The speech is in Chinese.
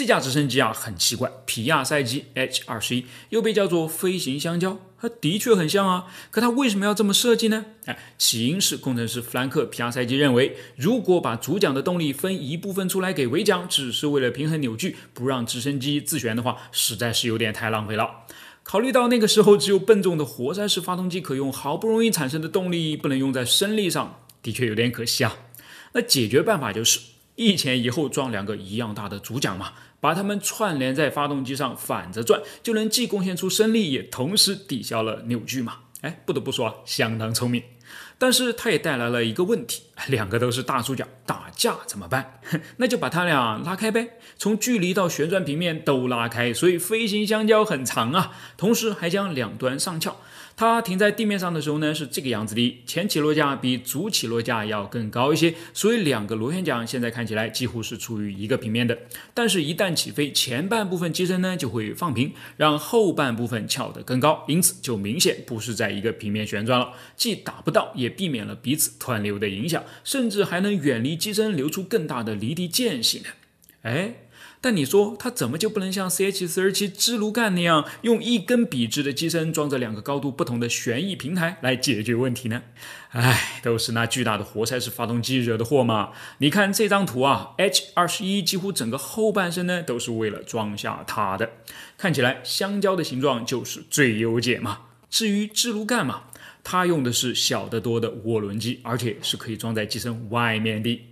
这架直升机啊很奇怪，皮亚塞基 H 二十一又被叫做“飞行香蕉”，它的确很像啊。可它为什么要这么设计呢？哎，起因是工程师弗兰克皮亚塞基认为，如果把主桨的动力分一部分出来给尾桨，只是为了平衡扭矩，不让直升机自旋的话，实在是有点太浪费了。考虑到那个时候只有笨重的活塞式发动机可用，好不容易产生的动力不能用在升力上，的确有点可惜啊。那解决办法就是。一前一后装两个一样大的主桨嘛，把它们串联在发动机上，反着转就能既贡献出升力，也同时抵消了扭矩嘛。哎，不得不说相当聪明。但是它也带来了一个问题，两个都是大主桨打架怎么办？那就把它俩拉开呗，从距离到旋转平面都拉开，所以飞行香蕉很长啊。同时还将两端上翘。它停在地面上的时候呢，是这个样子的：前起落架比主起落架要更高一些，所以两个螺旋桨现在看起来几乎是处于一个平面的。但是，一旦起飞，前半部分机身呢就会放平，让后半部分翘得更高，因此就明显不是在一个平面旋转了。既打不到，也避免了彼此湍流的影响，甚至还能远离机身，留出更大的离地间隙呢。哎。但你说它怎么就不能像 C H 四十七支炉干那样，用一根笔直的机身装着两个高度不同的旋翼平台来解决问题呢？哎，都是那巨大的活塞式发动机惹的祸嘛！你看这张图啊，H 二十一几乎整个后半身呢都是为了装下它的，看起来香蕉的形状就是最优解嘛。至于支炉干嘛，它用的是小得多的涡轮机，而且是可以装在机身外面的。